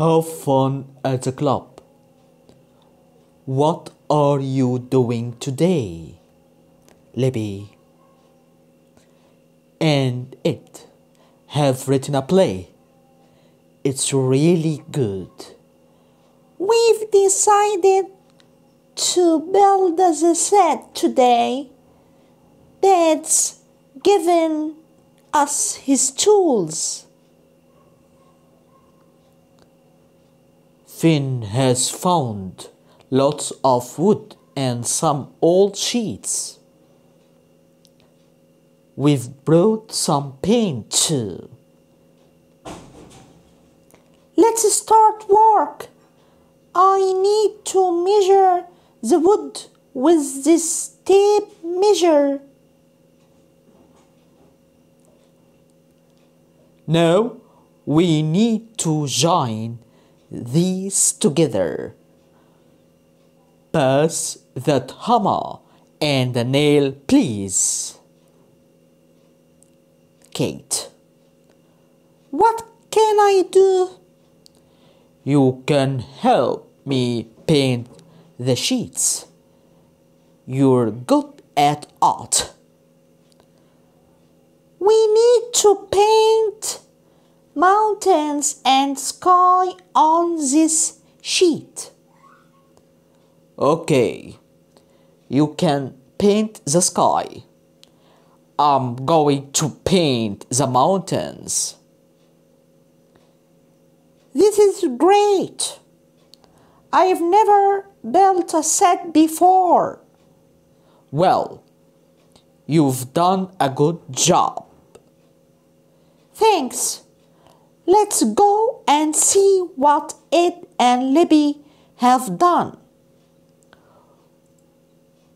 Have fun at the club. What are you doing today? Libby. And it have written a play. It's really good. We've decided to build as a set today. Dad's given us his tools. Finn has found lots of wood and some old sheets. We've brought some paint too. Let's start work. I need to measure the wood with this tape measure. Now we need to join these together. Pass that hammer and the nail, please. Kate. What can I do? You can help me paint the sheets. You're good at art. We need to paint mountains and sky on this sheet. Okay, you can paint the sky. I'm going to paint the mountains. This is great. I've never built a set before. Well, you've done a good job. Thanks. Let's go and see what Ed and Libby have done.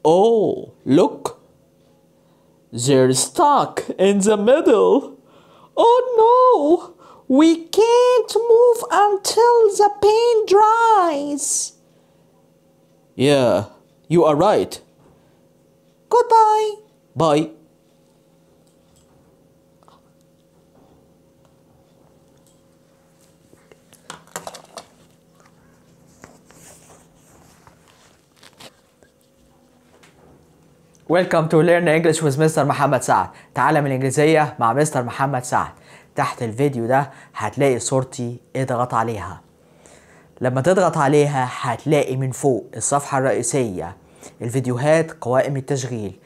Oh, look. They're stuck in the middle. Oh no, we can't move until the paint dries. Yeah, you are right. Goodbye. Bye. Welcome to Learn English with Mr. محمد سعد تعلم الإنجليزية مع مستر محمد سعد تحت الفيديو ده هتلاقي صورتي اضغط عليها لما تضغط عليها هتلاقي من فوق الصفحة الرئيسية الفيديوهات قوائم التشغيل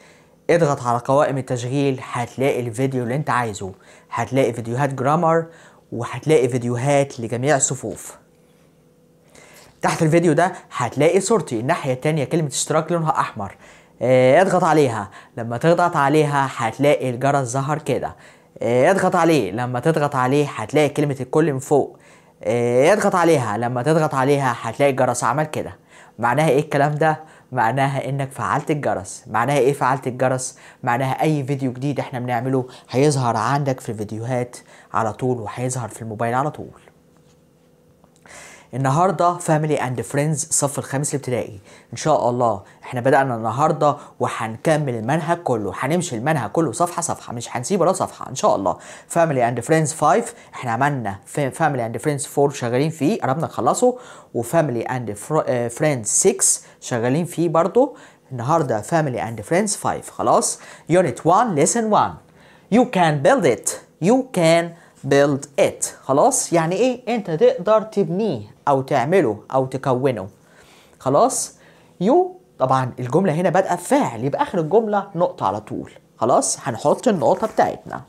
اضغط على قوائم التشغيل هتلاقي الفيديو اللي انت عايزه هتلاقي فيديوهات جرامر وهتلاقي فيديوهات لجميع الصفوف تحت الفيديو ده هتلاقي صورتي الناحية التانية كلمة اشتراك لونها أحمر آه، اضغط عليها لما تضغط عليها هتلاقي الجرس ظهر كده آه، اضغط عليه لما تضغط عليه هتلاقي كلمة الكل من فوق آه، اضغط عليها لما تضغط عليها هتلاقي الجرس عمل كده معناها ايه الكلام ده معناها انك فعلت الجرس معناها ايه فعلت الجرس معناها اي فيديو جديد احنا بنعمله هيظهر عندك في الفيديوهات على طول وهيظهر في الموبايل على طول النهارده فاميلي اند فريندز صف الخامس الابتدائي ان شاء الله احنا بدانا النهارده وهنكمل المنهج كله هنمشي المنهج كله صفحه صفحه مش هنسيب ولا صفحه ان شاء الله فاميلي اند فريندز 5 احنا عملنا فاميلي اند فريندز 4 شغالين فيه قربنا نخلصه وفاميلي اند فريندز 6 شغالين فيه برضه النهارده فاميلي اند فريندز 5 خلاص يونت 1 ليسن 1 يو كان بيلد ات يو كان build it خلاص يعني ايه انت تقدر تبنيه أو تعمله أو تكونه خلاص يو طبعا الجملة هنا بادئة فاعل يبقى آخر الجملة نقطة على طول خلاص هنحط النقطة بتاعتنا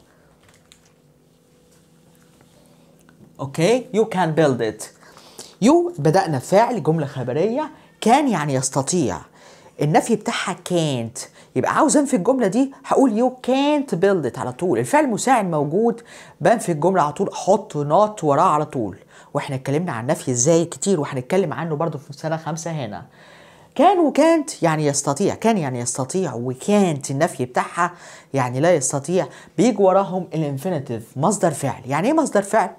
اوكي يو كان بيلد ات يو بدأنا فعل جملة خبرية كان يعني يستطيع النفي بتاعها كانت يبقى عاوز انفي الجملة دي هقول يو كانت بيلد ات على طول الفعل المساعد موجود بنفي الجملة على طول احط نوت وراه على طول واحنا اتكلمنا عن نفي ازاي كتير وهنتكلم عنه برضه في سنه خمسة هنا كان وكانت يعني يستطيع كان يعني يستطيع وكانت النفي بتاعها يعني لا يستطيع بيجي وراهم الانفينيتيف مصدر فعل يعني ايه مصدر فعل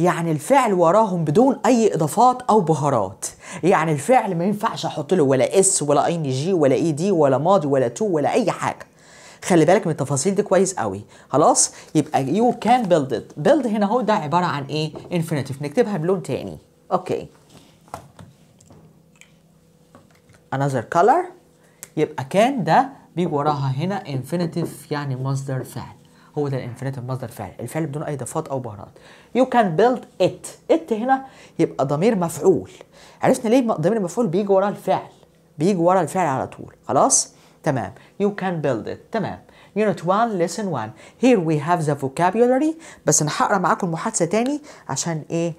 يعني الفعل وراهم بدون اي اضافات او بهارات يعني الفعل ما ينفعش احط له ولا اس ولا اي جي ولا اي e دي ولا ماضي ولا تو ولا اي حاجه خلي بالك من التفاصيل دي كويس قوي خلاص يبقى يو كان بيلد ات بيلد هنا اهو ده عباره عن ايه انفينيتيف نكتبها بلون تاني اوكي انذر كلر يبقى كان ده بيجي وراها هنا انفينيتيف يعني مصدر فعل هو ده الانفينيتيف مصدر فعل الفعل بدون اي اضافات او بهارات يو كان بيلد ات ات هنا يبقى ضمير مفعول عرفنا ليه ضمير مفعول بيجي وراه الفعل بيجي ورا الفعل على طول خلاص تمام you can build it تمام Unit 1 Lesson 1 Here we have the vocabulary بس أنا هقرا معاكم المحادثة تاني عشان إيه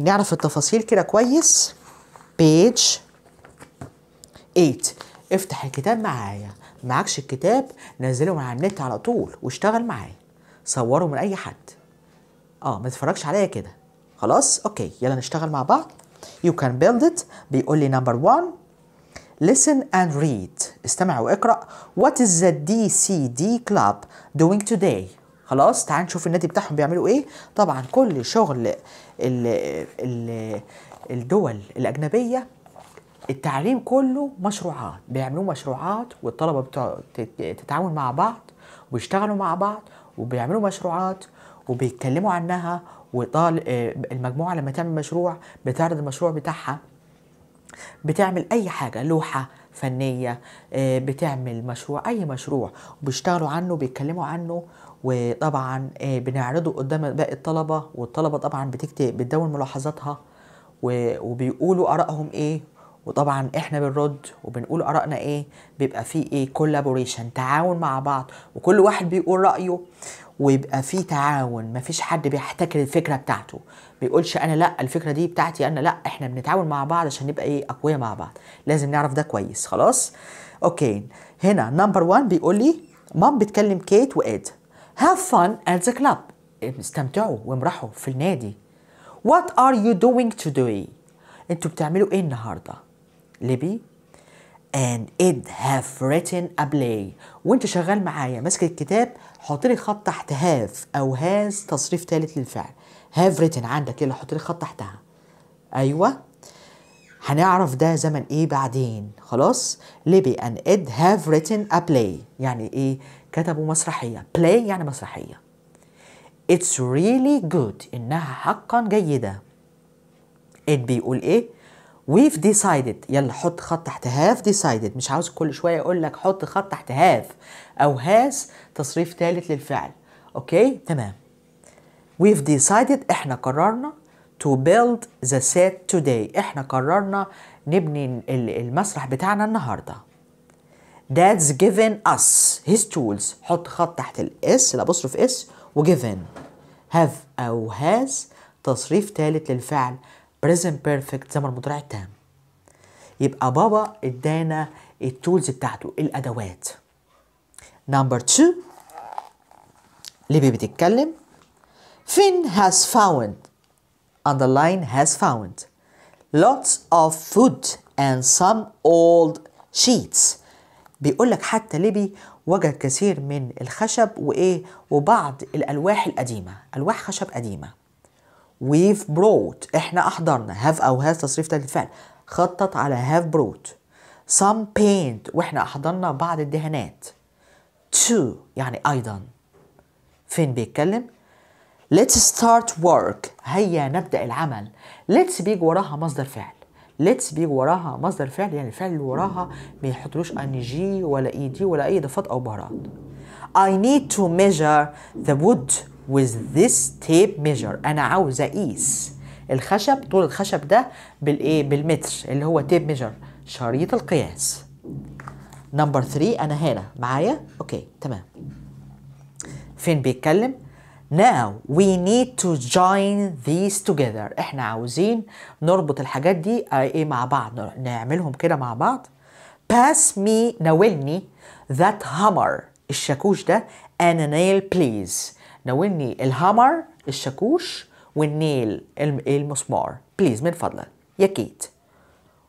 نعرف التفاصيل كده كويس page 8 افتح الكتاب معايا معكش الكتاب نزله من على النت على طول واشتغل معايا صوره من أي حد اه ما تتفرجش عليا كده خلاص اوكي يلا نشتغل مع بعض you can build it بيقول لي number 1 Listen and read استمع واقرأ What is the DCD club doing today خلاص تعال نشوف النادي بتاعهم بيعملوا ايه طبعا كل شغل ال ال الدول الأجنبية التعليم كله مشروعات بيعملوا مشروعات والطلبة بتتعاون مع بعض وبيشتغلوا مع بعض وبيعملوا مشروعات وبيتكلموا عنها وطال آه، المجموعة لما تعمل مشروع بتعرض المشروع بتاعها بتعمل اي حاجه لوحه فنيه آه، بتعمل مشروع اي مشروع بيشتغلوا عنه بيتكلموا عنه وطبعا آه، بنعرضه قدام باقي الطلبه والطلبه طبعا بتكتب بتدون ملاحظاتها وبيقولوا ارائهم ايه وطبعا احنا بنرد وبنقول ارائنا ايه بيبقى في ايه كولابوريشن تعاون مع بعض وكل واحد بيقول رايه ويبقى في تعاون مفيش حد بيحتكر الفكره بتاعته بيقولش انا لا الفكره دي بتاعتي انا لا احنا بنتعاون مع بعض عشان نبقى ايه اقوياء مع بعض لازم نعرف ده كويس خلاص اوكي هنا نمبر 1 بيقول لي مام بتكلم كيت واد هاف فن ات ذا كلاب استمتعوا وامرحوا في النادي وات ار يو دوينج توداي انتوا بتعملوا ايه النهارده ليبي and it have written a play وانت شغال معايا ماسك الكتاب حط لي خط تحت have او has تصريف ثالث للفعل have written عندك يلا حط لي خط تحتها ايوه هنعرف ده زمن ايه بعدين خلاص ليبي and it have written a play يعني ايه كتبوا مسرحيه play يعني مسرحيه it's really good انها حقا جيده it بيقول ايه ويف ديسايدد يلا حط خط تحت هاف ديسايدد مش عاوز كل شويه يقول لك حط خط تحت هاف او هاز تصريف ثالث للفعل اوكي تمام we've decided احنا قررنا to build the set today احنا قررنا نبني المسرح بتاعنا النهارده that's given us his tools حط خط تحت الاس الابوستروف اس وgiven have او has تصريف ثالث للفعل present perfect زمن مضارع تام يبقى بابا ادانا التولز بتاعته الادوات نمبر 2 ليبي بتتكلم فين has found underline has found lots of food and some old sheets بيقول لك حتى ليبي وجد كثير من الخشب وايه وبعض الالواح القديمه الواح خشب قديمه we've brought احنا احضرنا have او has تصريف تالت فعل خطط على have brought some paint واحنا احضرنا بعض الدهانات to يعني ايضا فين بيتكلم let's start work هيا نبدأ العمل let's بيجي وراها مصدر فعل let's بيجي وراها مصدر فعل يعني الفعل اللي وراها ما يحطلوش ان جي ولا اي دي ولا اي اضافات او بهارات I need to measure the wood with this tape measure انا عاوز اقيس الخشب طول الخشب ده بالايه بالمتر اللي هو تيب ميجر شريط القياس نمبر 3 انا هنا معايا اوكي تمام فين بيتكلم Now we need to join these together احنا عاوزين نربط الحاجات دي آه، ايه مع بعض نعملهم كده مع بعض Pass me ناولني that hammer الشاكوش ده and a nail please ناولني الهامر الشاكوش والنيل المسمار بليز من فضلك يا كيت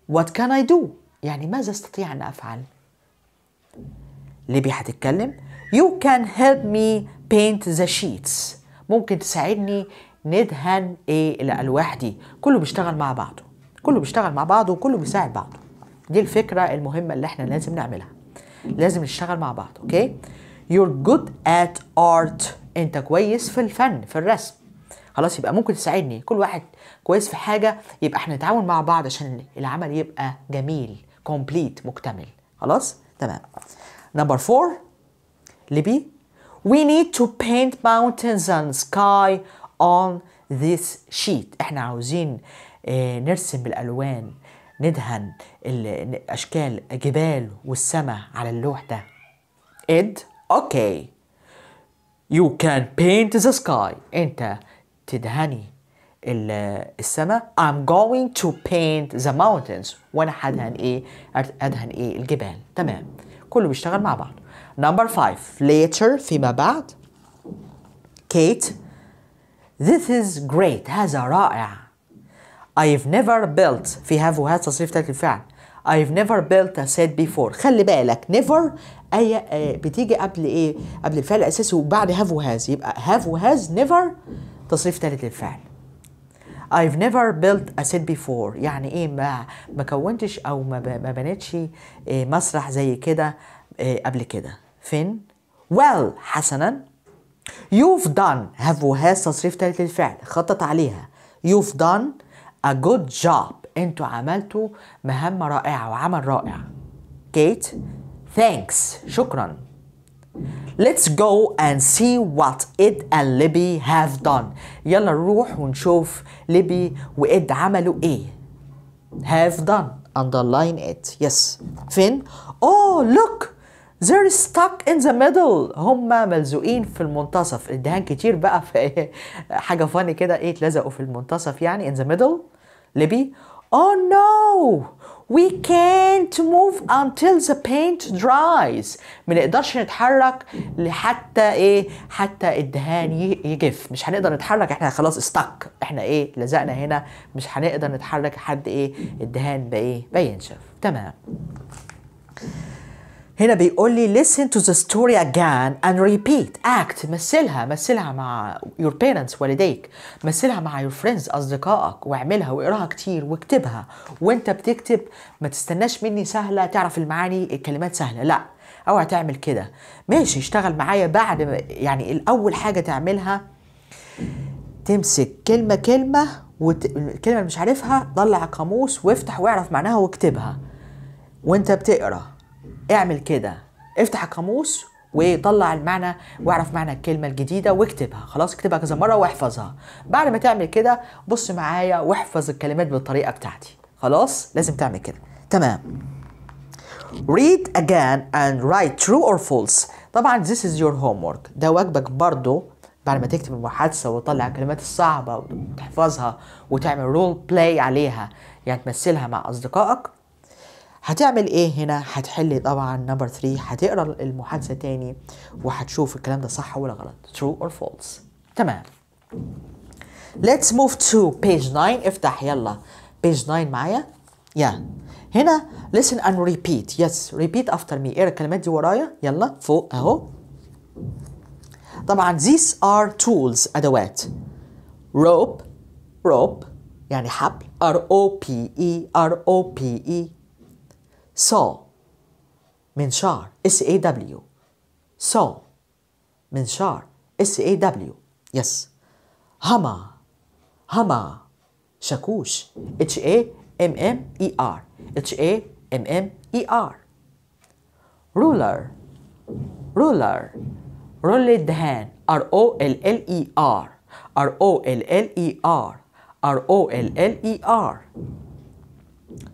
وات كان اي دو يعني ماذا استطيع ان افعل ليبي هتتكلم يو كان هيلب مي بينت ذا شيتس ممكن تساعدني ندهن ايه الالواح دي كله بيشتغل مع بعضه كله بيشتغل مع بعضه وكله بيساعد بعضه دي الفكره المهمه اللي احنا لازم نعملها لازم نشتغل مع بعض اوكي okay? you're good at art انت كويس في الفن في الرسم خلاص يبقى ممكن تساعدني كل واحد كويس في حاجه يبقى احنا نتعاون مع بعض عشان العمل يبقى جميل كومبليت مكتمل خلاص تمام نمبر فور ليبي we need to paint mountains and sky on this sheet احنا عاوزين آه، نرسم بالالوان ندهن اشكال جبال والسماء على اللوح ده اد Okay, you can paint the sky. أنت تدهني السماء. I'm going to paint the mountains. وأنا هدهن إيه؟ أدهن إيه؟ الجبال. تمام. كله بيشتغل مع بعض. Number five. Later فيما بعد. Kate. This is great. هذا رائع. I've never built في فيها فوهات تصريف تلك الفعل I've never built a set before خلي بالك never اي آه، بتيجي قبل ايه قبل الفعل الاساسي وبعد هاف وهاز يبقى هاف وهاز نيفر تصريف ثالث للفعل I've never built a set before يعني ايه ما ما كونتش او ما بنتش إيه مسرح زي كده إيه قبل كده فين well حسنا you've done have وهاز تصريف ثالث للفعل خطط عليها you've done a good job انتوا عملتوا مهمة رائعة وعمل رائع كيت Thanks شكرا Let's go and see what Ed and Libby have done يلا نروح ونشوف ليبي وإد عملوا إيه have done underline it yes فين oh look they're stuck in the middle هما ملزوقين في المنتصف الدهان كتير بقى في حاجه فاني كده ايه اتلزقوا في المنتصف يعني in the middle ليبي oh no We can't move until the paint dries ما نقدرش نتحرك لحتى ايه حتى الدهان يجف مش هنقدر نتحرك احنا خلاص استك احنا ايه لزقنا هنا مش هنقدر نتحرك حد ايه الدهان بقى ايه بينشف تمام هنا بيقول لي listen to the story again and repeat act مثلها مثلها مع your parents والديك مثلها مع your friends أصدقائك واعملها واقراها كتير واكتبها وانت بتكتب ما تستناش مني سهلة تعرف المعاني الكلمات سهلة لأ اوعى تعمل كده ماشي اشتغل معايا بعد يعني الأول حاجة تعملها تمسك كلمة كلمة والكلمة اللي مش عارفها ضلع قاموس وافتح واعرف معناها واكتبها وانت بتقرا اعمل كده افتح القاموس وطلع المعنى واعرف معنى الكلمه الجديده واكتبها خلاص اكتبها كذا مره واحفظها بعد ما تعمل كده بص معايا واحفظ الكلمات بالطريقه بتاعتي خلاص لازم تعمل كده تمام read again and write true or false طبعا this is your homework ده واجبك برضو بعد ما تكتب المحادثة وتطلع الكلمات الصعبة وتحفظها وتعمل رول بلاي عليها يعني تمثلها مع أصدقائك هتعمل ايه هنا هتحل طبعا نمبر 3 هتقرا المحادثه تاني وهتشوف الكلام ده صح ولا غلط true or false تمام let's move to page 9 افتح يلا page 9 معايا yeah هنا listen and repeat yes repeat after me اقرا الكلمات دي ورايا يلا فوق اهو طبعا these are tools ادوات rope rope يعني حبل r o p e r o p e saw من S A W saw من S A W yes هما هما شاكوش H A M M E R H A M M E R ruler ruler roll hand R O L L E R R O L L E R R O L L E R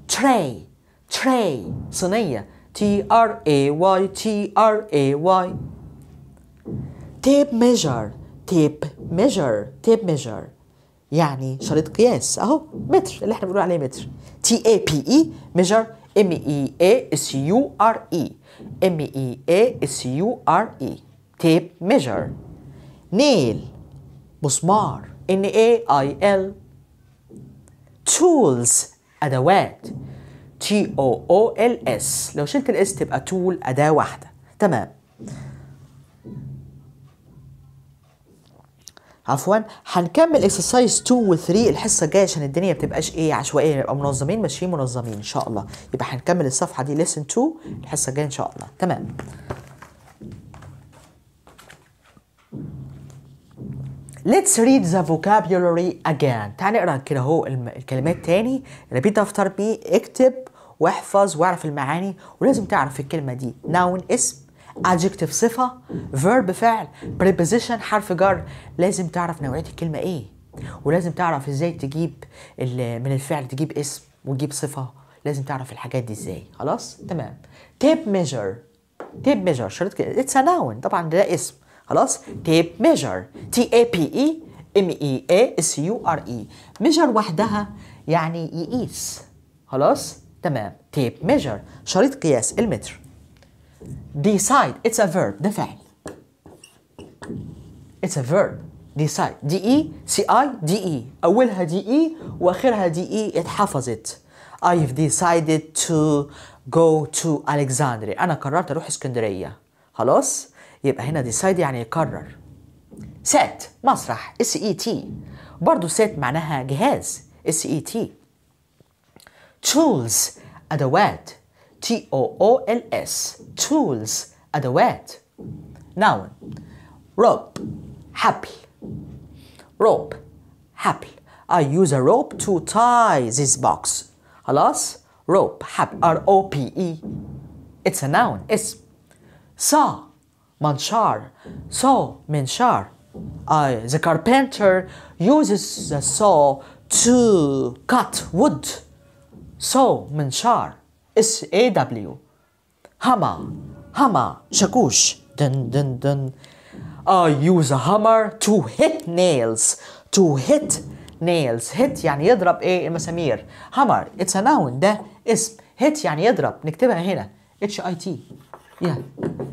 tray tray صينية T R A Y T R A Y tape measure tape measure tape measure يعني شريط قياس اهو متر اللي احنا بنقول عليه متر T A P E measure M E A S U R E M E A S U R E tape measure nail مسمار N A I L tools أدوات تي او او ال اس لو شلت الاس تبقى تول اداه واحده تمام عفوا هنكمل اكسرسايز 2 و 3 الحصه الجايه عشان الدنيا ما بتبقاش ايه عشوائيه نبقى منظمين ماشيين منظمين ان شاء الله يبقى هنكمل الصفحه دي ليسن 2 الحصه الجايه ان شاء الله تمام Let's read the vocabulary again. تعال نقرا كده اهو الكلمات تاني. Repeat after me. اكتب واحفظ واعرف المعاني ولازم تعرف الكلمة دي. Noun اسم adjective صفة verb فعل preposition حرف جر لازم تعرف نوعية الكلمة ايه ولازم تعرف ازاي تجيب من الفعل تجيب اسم وتجيب صفة لازم تعرف الحاجات دي ازاي خلاص تمام tape measure tape measure شريط it's a noun طبعا ده اسم خلاص تيب ميجر تي اي بي اي ام اي اي اس يو ار اي ميجر وحدها يعني يقيس خلاص تمام تيب ميجر شريط قياس المتر decide it's a verb ده فعل it's a verb decide دي اي سي اي دي اي اولها دي اي e واخرها دي اي e. اتحفظت I've decided to go to Alexandria أنا قررت أروح اسكندرية خلاص يبقى هنا ديسايد يعني يقرر سات مسرح اس اي e تي برضه سات معناها جهاز اس اي تي tools ادوات تي او او ال اس tools ادوات noun rope حبل rope حبل I use a rope to tie this box خلاص rope حبل R O P E it's a noun اسم saw Manchar. So, Manchar, uh, the carpenter uses the saw to cut wood. So, Manchar is AW. Hammer, hammer, shakush, dun dun dun. I uh, use a hammer to hit nails, to hit nails. Hit يعني يضرب ايه المسامير. Hammer, it's a noun ده اسم. hit يعني يضرب نكتبها هنا. H I T. يا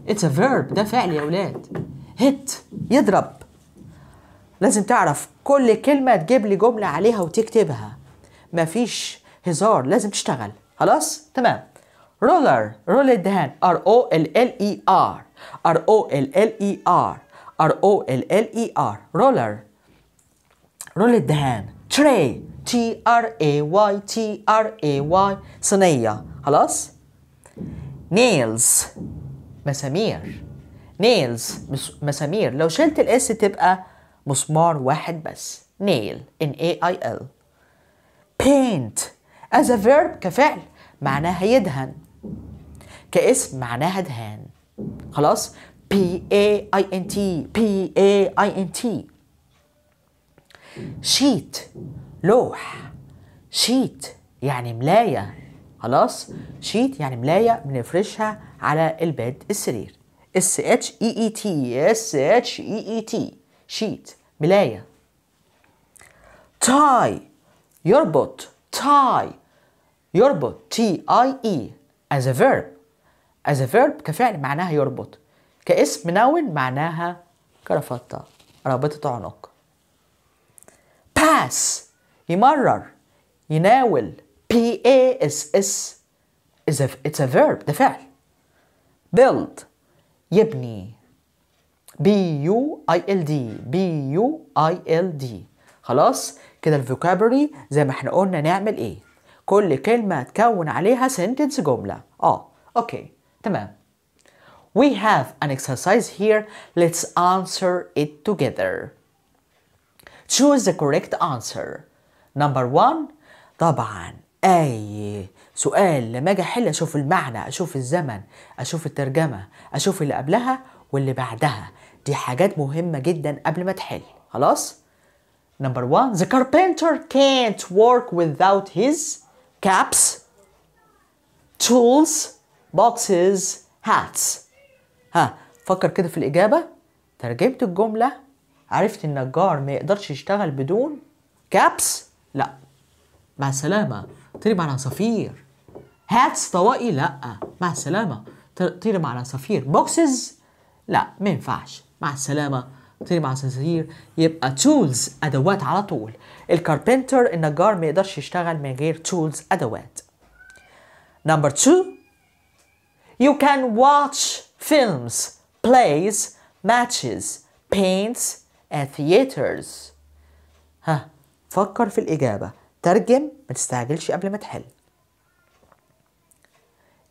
اتس ا فيرب ده فعل يا اولاد هيت يضرب لازم تعرف كل كلمه تجيب لي جمله عليها وتكتبها مفيش هزار لازم تشتغل خلاص تمام رولر رول r ار او ال ال اي ار ار او ال ال اي ار ار او ال ال اي ار رولر رول الدهان تري تي ار اي واي تي ار اي واي صينيه خلاص nails مسامير نيلز مسامير لو شلت الاس تبقى مسمار واحد بس nail ان اي اي ال paint از ا فيرب كفعل معناها يدهن كاسم معناها دهان خلاص بي اي اي ان تي بي اي اي ان تي sheet لوح sheet يعني ملاية خلاص sheet يعني ملاية بنفرشها على البيد السرير اس اتش اي اي تي اس اتش اي اي تي شيت ملايه تاي يربط تاي يربط تي اي اي as a verb as a verb كفعل معناها يربط كاسم نون معناها كرفتة رابطة عنق pass يمرر يناول p a s s is a, it's a verb ده فعل build يبني b u i l d b u i l d خلاص كده الفوكابري زي ما احنا قلنا نعمل ايه كل كلمة تكون عليها سنتنس جملة اه اوكي تمام We have an exercise here. Let's answer it together. Choose the correct answer. Number one. طبعا أي سؤال لما اجي احل اشوف المعنى اشوف الزمن اشوف الترجمه اشوف اللي قبلها واللي بعدها دي حاجات مهمه جدا قبل ما تحل خلاص نمبر 1 the carpenter can't work without his caps tools boxes hats ها فكر كده في الاجابه ترجمت الجمله عرفت النجار ما يقدرش يشتغل بدون كابس لا مع السلامه طير على العصافير هاتس طواقي لا مع السلامه ترمى على العصافير بوكسز لا ما ينفعش مع السلامه ترمى على العصافير يبقى تولز ادوات على طول الكاربنتر النجار ما يقدرش يشتغل من غير تولز ادوات نمبر 2 You can watch films, plays, matches, paints, and theaters. ها فكر في الإجابة ترجم ما تستعجلش قبل ما تحل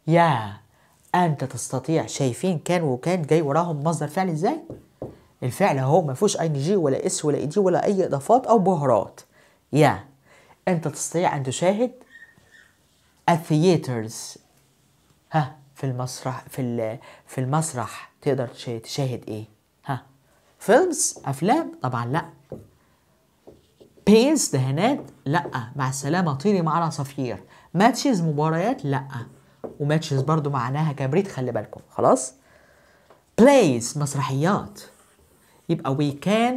يا انت تستطيع شايفين كان وكان جاي وراهم مصدر فعل ازاي الفعل اهو ما فيهوش اي جي ولا اس ولا اي دي ولا اي اضافات او بهارات يا انت تستطيع ان تشاهد الثياترز ها في المسرح في في المسرح تقدر تشاهد ايه ها فيلمز افلام طبعا لا بينز دهانات لا مع السلامه طيري مع العصافير ماتشز مباريات لا وماتشز برضو معناها كبريت خلي بالكم خلاص بلايز مسرحيات يبقى we can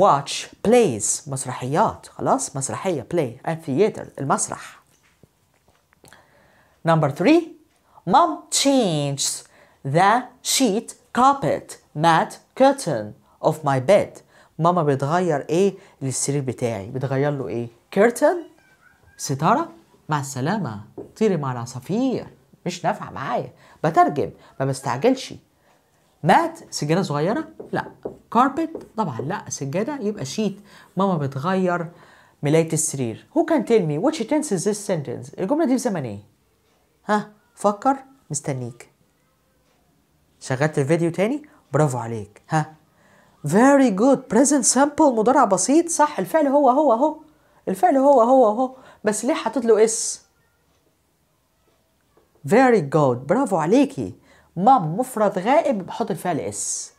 watch plays مسرحيات خلاص مسرحية play آه، theater المسرح نمبر 3 مام changes ذا شيت carpet مات كيرتن اوف ماي بيد ماما بتغير ايه للسرير بتاعي بتغير له ايه curtain ستارة مع السلامة طيري مع العصافير مش نافعه معايا بترجم ما بستعجلش مات سجاده صغيره لا كاربت طبعا لا سجاده يبقى شيت ماما بتغير ملايه السرير هو كان تيل مي واتش تنس از ذيس سنتنس الجمله دي في زمن ايه ها فكر مستنيك شغلت الفيديو تاني برافو عليك ها very good present simple مضارع بسيط صح الفعل هو هو اهو الفعل هو هو اهو بس ليه حاطط له اس very good برافو عليكي مام مفرد غائب بحط الفعل اس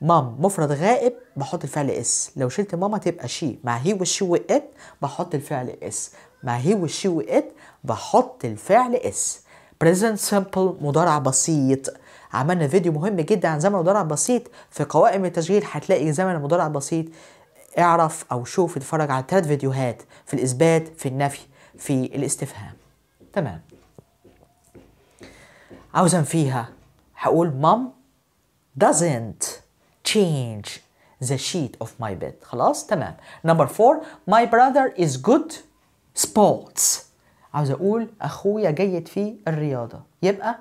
مام مفرد غائب بحط الفعل اس لو شلت ماما تبقى شي مع هي وشي وات بحط الفعل اس مع هي وشي وات بحط الفعل اس present simple مضارع بسيط عملنا فيديو مهم جدا عن زمن المضارع البسيط في قوائم التشغيل هتلاقي زمن المضارع البسيط اعرف او شوف اتفرج على ثلاث فيديوهات في الاثبات في النفي في الاستفهام تمام اوزن فيها هقول mom doesn't change the sheet of my bed خلاص تمام نمبر four my brother is good sports عاوز اقول اخويا جيد في الرياضه يبقى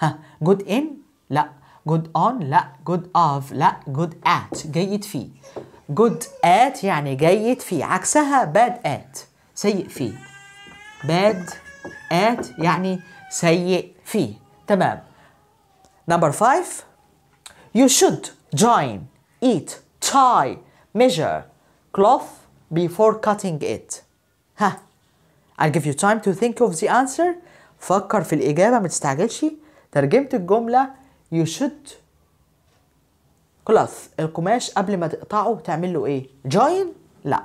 ها good in لا good on لا good of لا good at جيد فيه good at يعني جيد فيه عكسها bad at سيء فيه bad at يعني سيء فيه تمام number five you should join eat tie measure cloth before cutting it ها I'll give you time to think of the answer فكر في الإجابة ما تستعجلش ترجمت الجملة you should cloth القماش قبل ما تقطعه تعمل له إيه join لا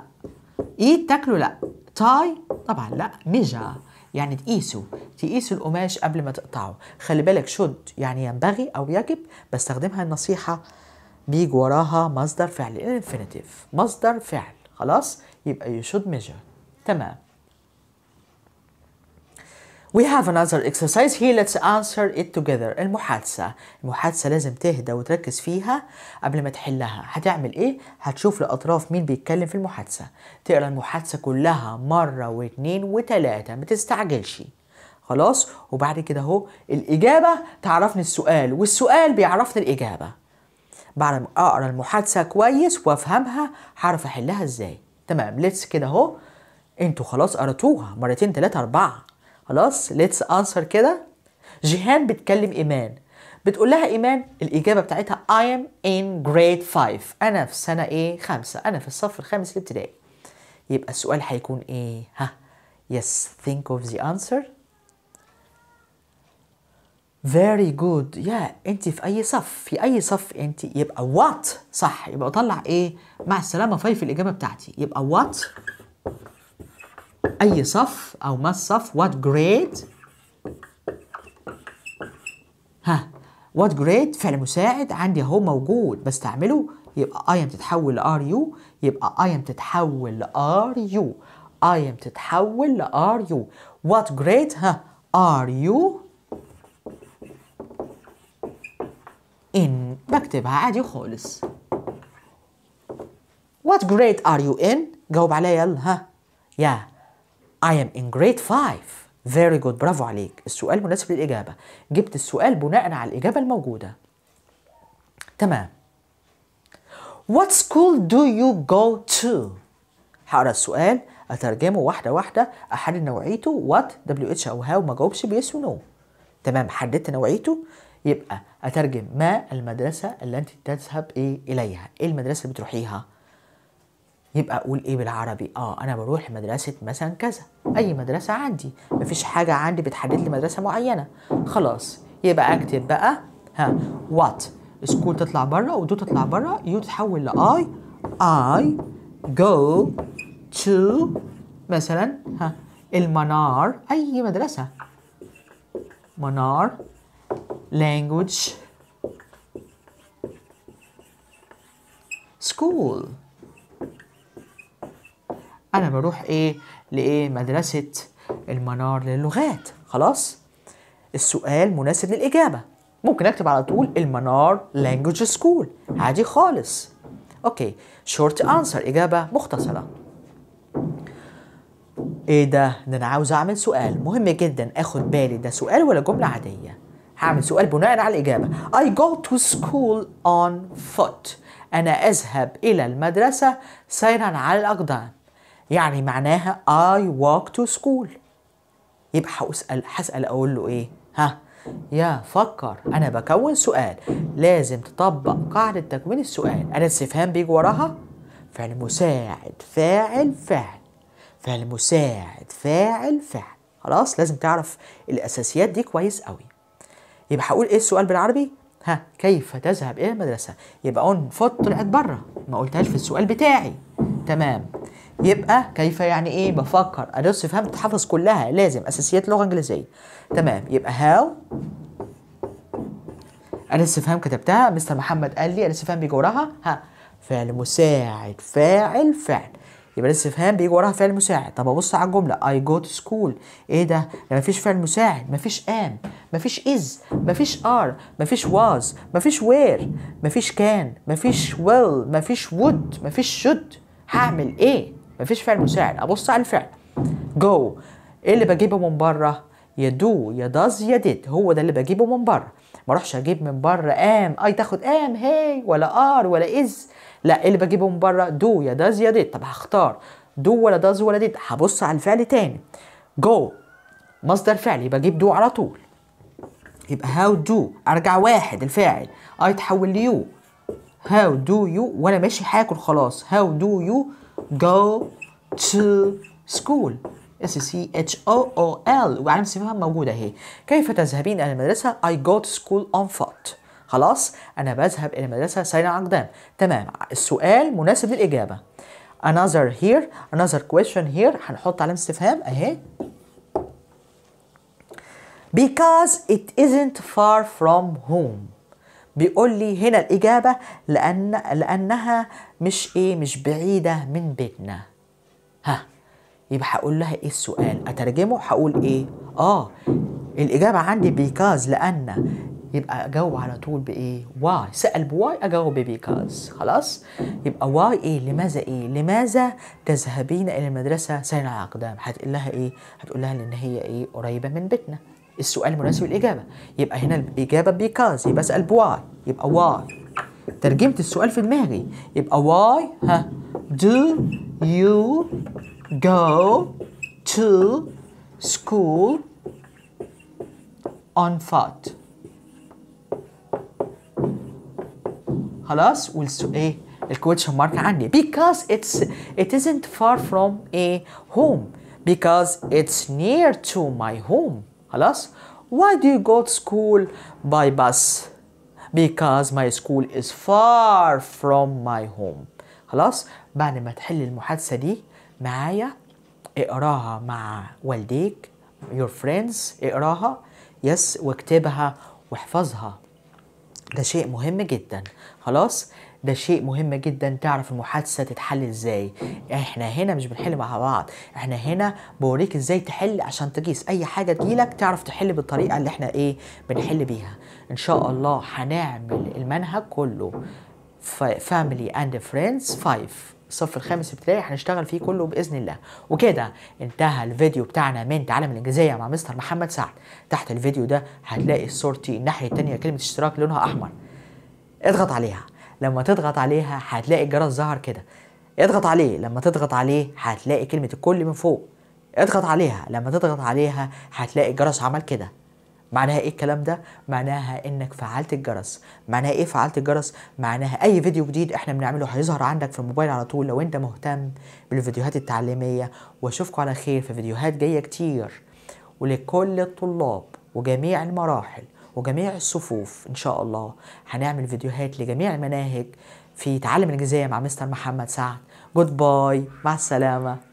eat تاكله لا tie طبعا لا measure يعني تقيسه تقيسوا القماش قبل ما تقطعه خلي بالك شد يعني ينبغي أو يجب بستخدمها النصيحة بيجي وراها مصدر فعل الانفينيتيف مصدر فعل خلاص يبقى يشد ميجر تمام We have another exercise here let's answer it together المحادثة المحادثة لازم تهدى وتركز فيها قبل ما تحلها هتعمل ايه؟ هتشوف الأطراف مين بيتكلم في المحادثة تقرا المحادثة كلها مرة واتنين وتلاتة ما تستعجلش خلاص وبعد كده اهو الإجابة تعرفني السؤال والسؤال بيعرفني الإجابة بعد ما أقرا المحادثة كويس وأفهمها هعرف أحلها إزاي تمام ليتس كده اهو انتوا خلاص قراتوها مرتين تلاتة أربعة خلاص ليتس انسر كده جيهان بتكلم ايمان بتقول لها ايمان الاجابه بتاعتها I am in grade 5 انا في سنه ايه خمسة انا في الصف الخامس الابتدائي يبقى السؤال هيكون ايه ها yes think of the answer very good يا yeah. انت في اي صف في اي صف انت يبقى what صح يبقى اطلع ايه مع السلامه فايف الاجابه بتاعتي يبقى what أي صف أو ما الصف what grade ها what grade فعل مساعد عندي هو موجود بستعمله يبقى I am تتحول ل are you يبقى I am تتحول ل are you I am تتحول ل are you what grade ها are you in بكتبها عادي خالص What grade are you in؟ جاوب عليا يلا ها يا yeah. I am in grade 5 very good برافو عليك السؤال مناسب للإجابة جبت السؤال بناء على الإجابة الموجودة تمام What school do you go to؟ هقرا السؤال أترجمه واحدة واحدة أحدد نوعيته what WH أو how ما جاوبش بيس ونو no. تمام حددت نوعيته يبقى أترجم ما المدرسة اللي أنت تذهب إيه إليها إيه المدرسة اللي بتروحيها يبقى اقول ايه بالعربي اه انا بروح مدرسه مثلا كذا اي مدرسه عندي مفيش حاجه عندي بتحدد لي مدرسه معينه خلاص يبقى اكتب بقى ها وات سكول تطلع بره ودو تطلع بره يو تتحول لاي اي جو تو مثلا ها المنار اي مدرسه منار language school انا بروح ايه لايه مدرسه المنار للغات خلاص السؤال مناسب للاجابه ممكن اكتب على طول المنار لانجوج سكول عادي خالص اوكي شورت انسر اجابه مختصره ايه ده ده انا عاوز اعمل سؤال مهم جدا اخد بالي ده سؤال ولا جمله عاديه هعمل سؤال بناء على الاجابه I go to school on foot انا اذهب الى المدرسه سيرا على الاقدام يعني معناها I walk to school يبقى هسأل هسأل أقول له إيه؟ ها يا فكر أنا بكون سؤال لازم تطبق قاعدة تكوين السؤال أنا استفهام بيجي وراها فعل مساعد فاعل فعل مساعد فاعل فعل خلاص لازم تعرف الأساسيات دي كويس قوي يبقى هقول إيه السؤال بالعربي؟ ها كيف تذهب إلى المدرسة؟ يبقى أون فوت طلعت بره ما قلتهاش في السؤال بتاعي تمام يبقى كيف يعني ايه بفكر ادرس فهمت تحفظ كلها لازم اساسيات لغه انجليزيه تمام يبقى هاو انا استفهام كتبتها مستر محمد قال لي انا استفهام بيجي وراها ها فعل مساعد فاعل فعل يبقى الاستفهام بيجي وراها فعل مساعد طب ابص على الجمله اي جو تو سكول ايه ده ما مفيش فعل مساعد مفيش ام مفيش از مفيش ار مفيش واز مفيش وير مفيش كان مفيش ويل مفيش وود مفيش شود هعمل ايه مفيش فعل مساعد ابص على الفعل جو ايه اللي بجيبه من بره يا دو يا داز يا ديد هو ده اللي بجيبه من بره ما اروحش اجيب من بره ام اي تاخد ام هي ولا ار ولا از لا ايه اللي بجيبه من بره دو يا داز يا ديد طب هختار دو ولا داز ولا ديد هبص على الفعل تاني جو مصدر فعلي اجيب دو على طول يبقى هاو دو ارجع واحد الفاعل اي تحول ليو how do you وانا ماشي هاكل خلاص how do you go to school اس سي اتش او او ال وعلامه استفهام موجوده اهي كيف تذهبين الى المدرسه I go to school on foot خلاص انا بذهب الى المدرسه سيرا على اقدام تمام السؤال مناسب للاجابه another here another question here هنحط علامه استفهام اهي because it isn't far from home بيقول لي هنا الإجابة لأن لأنها مش إيه مش بعيدة من بيتنا ها يبقى هقول لها إيه السؤال أترجمه هقول إيه آه الإجابة عندي بيكاز لأن يبقى أجاوب على طول بإيه واي سأل بواي أجاوب بيكاز خلاص يبقى واي إيه لماذا إيه لماذا تذهبين إلى المدرسة على أقدام هتقول لها إيه هتقول لها لأن هي إيه قريبة من بيتنا السؤال المناسب للاجابه يبقى هنا الاجابه بيكاز يبقى اسال بواي يبقى واي ترجمت السؤال في دماغي يبقى واي ها do you go to school on foot خلاص والسؤال ايه الكويتشن مارك عندي because it's it isn't far from a home because it's near to my home خلاص why do you go to school by bus because my school is far from my home خلاص بعد ما تحل المحادثة دي معايا اقراها مع والديك your friends اقراها يس واكتبها واحفظها ده شيء مهم جدا خلاص ده شيء مهم جدا تعرف المحادثه تتحل ازاي احنا هنا مش بنحل مع بعض احنا هنا بوريك ازاي تحل عشان تقيس اي حاجه تجيلك تعرف تحل بالطريقه اللي احنا ايه بنحل بيها ان شاء الله هنعمل المنهج كله فاميلي اند فريندز 5 الصف الخامس ابتدائي هنشتغل فيه كله باذن الله وكده انتهى الفيديو بتاعنا من تعلم الانجليزيه مع مستر محمد سعد تحت الفيديو ده هتلاقي صورتي الناحيه الثانيه كلمه اشتراك لونها احمر اضغط عليها لما تضغط عليها هتلاقي الجرس ظهر كده اضغط عليه لما تضغط عليه هتلاقي كلمة الكل من فوق اضغط عليها لما تضغط عليها هتلاقي الجرس عمل كده معناها ايه الكلام ده معناها انك فعلت الجرس معناها ايه فعلت الجرس معناها اي فيديو جديد احنا بنعمله هيظهر عندك في الموبايل على طول لو انت مهتم بالفيديوهات التعليميه واشوفكم على خير في فيديوهات جايه كتير ولكل الطلاب وجميع المراحل وجميع الصفوف ان شاء الله هنعمل فيديوهات لجميع المناهج في تعلم الجزاية مع مستر محمد سعد جود باي مع السلامه